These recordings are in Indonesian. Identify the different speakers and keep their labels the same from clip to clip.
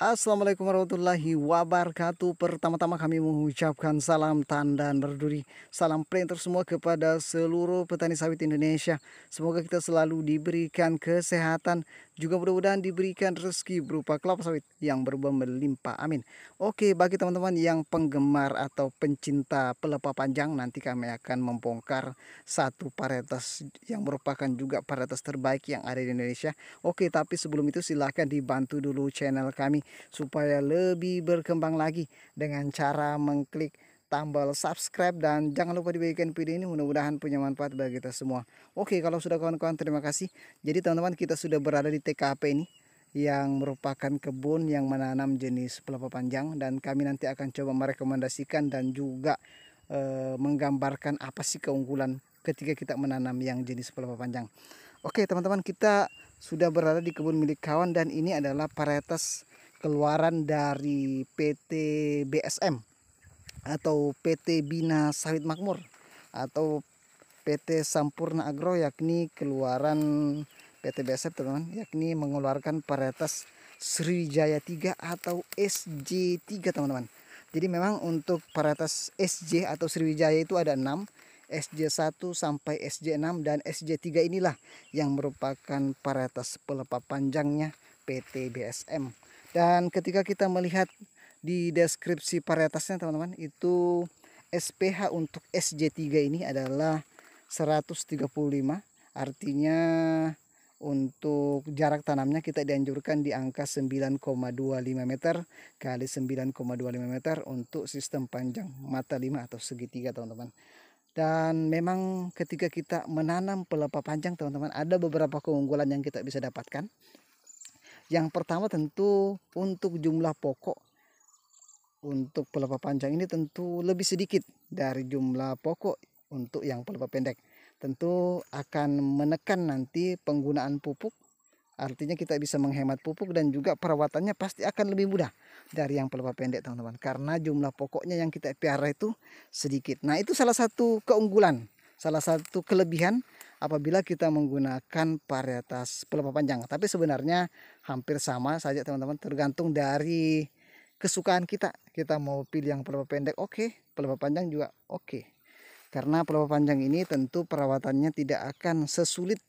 Speaker 1: Assalamualaikum warahmatullahi wabarakatuh Pertama-tama kami mengucapkan salam tandan berduri Salam printer semua kepada seluruh petani sawit Indonesia Semoga kita selalu diberikan kesehatan juga mudah-mudahan diberikan rezeki berupa kelapa sawit yang berubah melimpah. Amin. Oke, bagi teman-teman yang penggemar atau pencinta pelepah panjang, nanti kami akan membongkar satu varietas yang merupakan juga varietas terbaik yang ada di Indonesia. Oke, tapi sebelum itu silahkan dibantu dulu channel kami supaya lebih berkembang lagi dengan cara mengklik tombol subscribe dan jangan lupa dibagikan video ini mudah-mudahan punya manfaat bagi kita semua oke kalau sudah kawan-kawan terima kasih jadi teman-teman kita sudah berada di TKP ini yang merupakan kebun yang menanam jenis pelapa panjang dan kami nanti akan coba merekomendasikan dan juga e, menggambarkan apa sih keunggulan ketika kita menanam yang jenis pelapa panjang oke teman-teman kita sudah berada di kebun milik kawan dan ini adalah varietas keluaran dari PT BSM atau PT Bina Sawit Makmur atau PT Sampurna Agro yakni keluaran PT BSF teman-teman yakni mengeluarkan varietas Sriwijaya 3 atau SJ3 teman-teman jadi memang untuk varietas SJ atau Sriwijaya itu ada 6 SJ1 sampai SJ6 dan SJ3 inilah yang merupakan varietas pelepah panjangnya PT BSM dan ketika kita melihat di deskripsi varietasnya teman-teman itu SPH untuk SJ3 ini adalah 135 artinya untuk jarak tanamnya kita dianjurkan di angka 9,25 meter kali 9,25 meter untuk sistem panjang mata 5 atau segitiga teman-teman dan memang ketika kita menanam pelepah panjang teman-teman ada beberapa keunggulan yang kita bisa dapatkan yang pertama tentu untuk jumlah pokok untuk pelepah panjang ini tentu lebih sedikit dari jumlah pokok untuk yang pelepah pendek. Tentu akan menekan nanti penggunaan pupuk. Artinya kita bisa menghemat pupuk dan juga perawatannya pasti akan lebih mudah dari yang pelepah pendek teman-teman. Karena jumlah pokoknya yang kita piara itu sedikit. Nah itu salah satu keunggulan, salah satu kelebihan apabila kita menggunakan varietas pelepah panjang. Tapi sebenarnya hampir sama saja teman-teman tergantung dari kesukaan kita kita mau pilih yang pelepah pendek oke okay. pelepah panjang juga oke okay. karena pelepah panjang ini tentu perawatannya tidak akan sesulit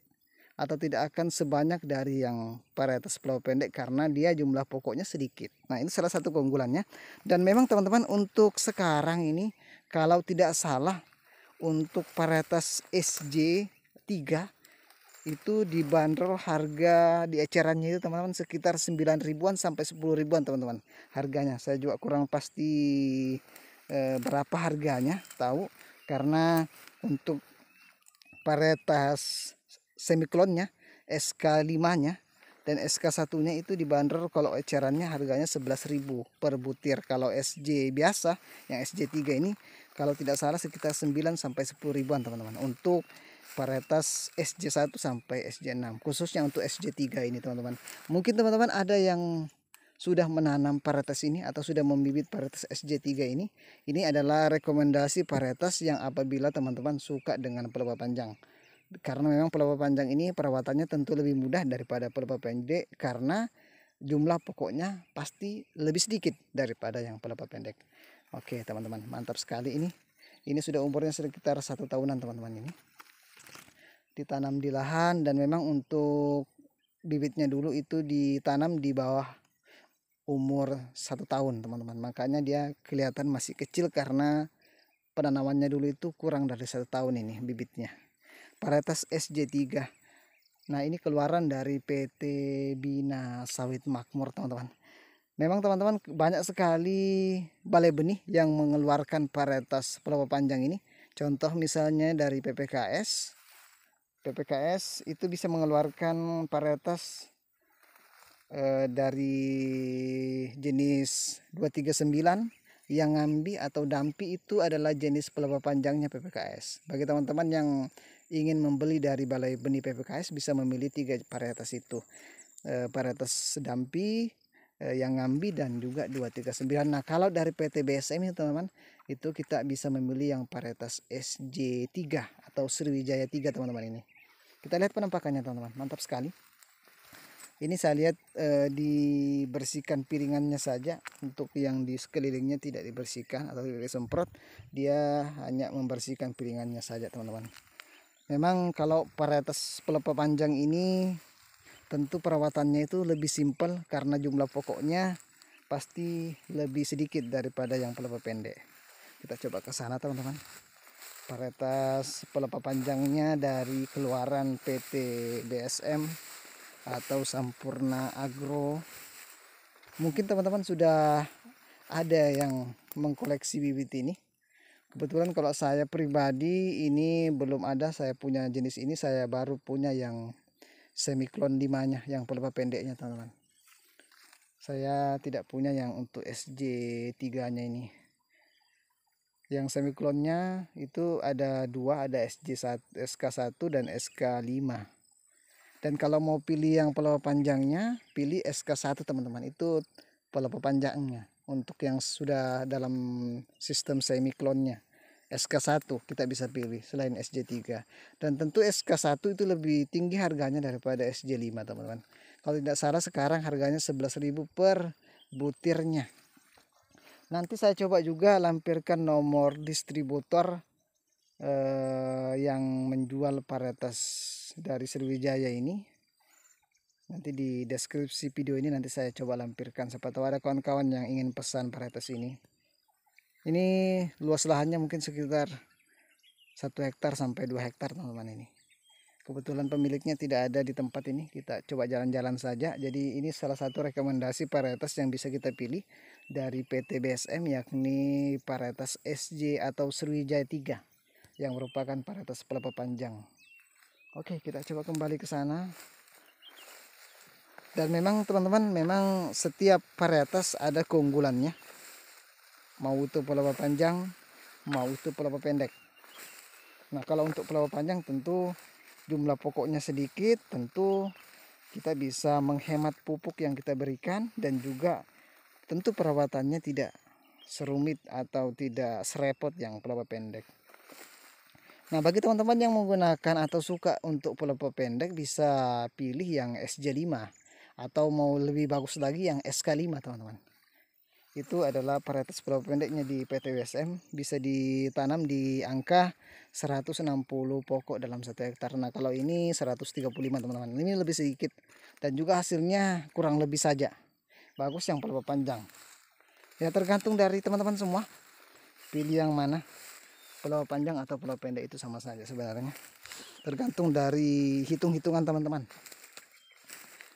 Speaker 1: atau tidak akan sebanyak dari yang varietas pelepah pendek karena dia jumlah pokoknya sedikit nah ini salah satu keunggulannya dan memang teman-teman untuk sekarang ini kalau tidak salah untuk varietas SJ3 itu dibanderol harga di ecerannya itu teman-teman sekitar 9 ribuan sampai 10 ribuan teman-teman harganya saya juga kurang pasti e, berapa harganya tahu karena untuk varietas semiklonnya SK5 nya dan SK1 nya itu dibanderol kalau ecerannya harganya ribu per butir kalau SJ biasa yang SJ3 ini kalau tidak salah sekitar 9 sampai 10 ribuan teman-teman untuk varietas SJ1 sampai SJ6 khususnya untuk SJ3 ini teman-teman mungkin teman-teman ada yang sudah menanam varietas ini atau sudah membibit varietas SJ3 ini ini adalah rekomendasi varietas yang apabila teman-teman suka dengan pelepah panjang karena memang pelepah panjang ini perawatannya tentu lebih mudah daripada pelepah pendek karena jumlah pokoknya pasti lebih sedikit daripada yang pelepah pendek oke teman-teman mantap sekali ini ini sudah umurnya sekitar satu tahunan teman-teman ini ditanam di lahan dan memang untuk bibitnya dulu itu ditanam di bawah umur satu tahun teman-teman makanya dia kelihatan masih kecil karena penanamannya dulu itu kurang dari satu tahun ini bibitnya varietas SJ3 nah ini keluaran dari PT Bina Sawit Makmur teman-teman memang teman-teman banyak sekali balai benih yang mengeluarkan varietas pelopo panjang ini contoh misalnya dari PPKS PPKS itu bisa mengeluarkan varietas eh, dari jenis 239 yang ngambi atau dampi itu adalah jenis pelepah panjangnya PPKS. Bagi teman-teman yang ingin membeli dari Balai Benih PPKS bisa memilih tiga varietas itu. E, varietas dampi, eh, yang ngambi dan juga 239. Nah, kalau dari PT BSM ini teman-teman, itu kita bisa memilih yang varietas SJ3 atau Sriwijaya 3 teman-teman ini. Kita lihat penampakannya teman-teman, mantap sekali. Ini saya lihat e, dibersihkan piringannya saja untuk yang di sekelilingnya tidak dibersihkan atau tidak disemprot, dia hanya membersihkan piringannya saja teman-teman. Memang kalau varietas pelepah panjang ini tentu perawatannya itu lebih simpel karena jumlah pokoknya pasti lebih sedikit daripada yang pelepah pendek. Kita coba ke sana teman-teman varietas pelepah panjangnya dari keluaran PT BSM atau Sampurna Agro mungkin teman-teman sudah ada yang mengkoleksi bibit ini kebetulan kalau saya pribadi ini belum ada saya punya jenis ini saya baru punya yang semiklon limanya yang pelepah pendeknya teman-teman saya tidak punya yang untuk SJ3 nya ini yang semiklonnya itu ada dua ada SJ1 SK1 dan SK5 dan kalau mau pilih yang pelopo panjangnya pilih SK1 teman-teman itu pelopo panjangnya untuk yang sudah dalam sistem semiklonnya SK1 kita bisa pilih selain SJ3 dan tentu SK1 itu lebih tinggi harganya daripada SJ5 teman-teman kalau tidak salah sekarang harganya 11.000 per butirnya Nanti saya coba juga lampirkan nomor distributor eh, yang menjual varietas dari Sriwijaya ini. Nanti di deskripsi video ini nanti saya coba lampirkan siapa tahu ada kawan-kawan yang ingin pesan varietas ini. Ini luas lahannya mungkin sekitar satu hektar sampai 2 hektar teman-teman ini kebetulan pemiliknya tidak ada di tempat ini kita coba jalan-jalan saja jadi ini salah satu rekomendasi varietas yang bisa kita pilih dari PT BSM yakni varietas SJ atau Sriwijaya 3 yang merupakan varietas pelepah panjang oke kita coba kembali ke sana dan memang teman-teman memang setiap varietas ada keunggulannya mau itu pelepah panjang mau itu pelepah pendek nah kalau untuk pelepah panjang tentu jumlah pokoknya sedikit tentu kita bisa menghemat pupuk yang kita berikan dan juga tentu perawatannya tidak serumit atau tidak serepot yang pelapa pendek. Nah, bagi teman-teman yang menggunakan atau suka untuk pelapa pendek bisa pilih yang SJ5 atau mau lebih bagus lagi yang SK5, teman-teman itu adalah varietas pulau pendeknya di PT USM bisa ditanam di angka 160 pokok dalam satu hektar. Nah kalau ini 135 teman-teman ini lebih sedikit dan juga hasilnya kurang lebih saja bagus yang pulau panjang ya tergantung dari teman-teman semua pilih yang mana pulau panjang atau pulau pendek itu sama saja sebenarnya tergantung dari hitung-hitungan teman-teman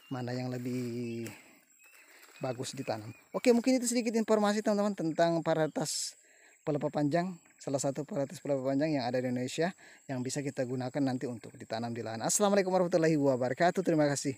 Speaker 1: mana yang lebih bagus ditanam. Oke, mungkin itu sedikit informasi teman-teman tentang paratas pelepah panjang, salah satu paratas pelepah panjang yang ada di Indonesia yang bisa kita gunakan nanti untuk ditanam di lahan. Assalamualaikum warahmatullahi wabarakatuh. Terima kasih.